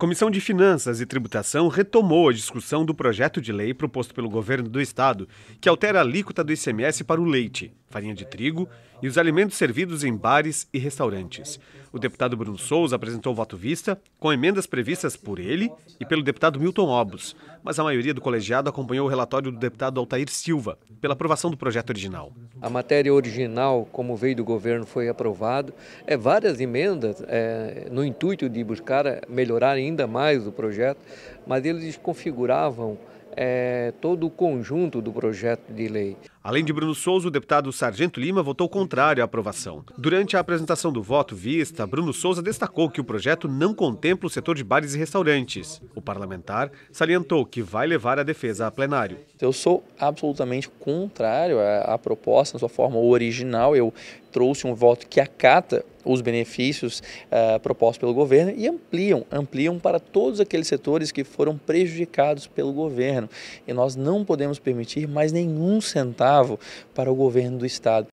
Comissão de Finanças e Tributação retomou a discussão do projeto de lei proposto pelo governo do estado, que altera a alíquota do ICMS para o leite, farinha de trigo e os alimentos servidos em bares e restaurantes. O deputado Bruno Souza apresentou o voto vista, com emendas previstas por ele e pelo deputado Milton Obos, mas a maioria do colegiado acompanhou o relatório do deputado Altair Silva pela aprovação do projeto original. A matéria original, como veio do governo, foi aprovado. É várias emendas é, no intuito de buscar melhorar ainda ainda mais o projeto, mas eles configuravam é, todo o conjunto do projeto de lei. Além de Bruno Souza, o deputado Sargento Lima votou contrário à aprovação. Durante a apresentação do voto vista, Bruno Souza destacou que o projeto não contempla o setor de bares e restaurantes. O parlamentar salientou que vai levar a defesa a plenário. Eu sou absolutamente contrário à, proposta, na sua forma original. Eu trouxe um voto que acata os benefícios uh, propostos pelo governo e ampliam, ampliam para todos aqueles setores que foram prejudicados pelo governo governo. E nós não podemos permitir mais nenhum centavo para o governo do Estado.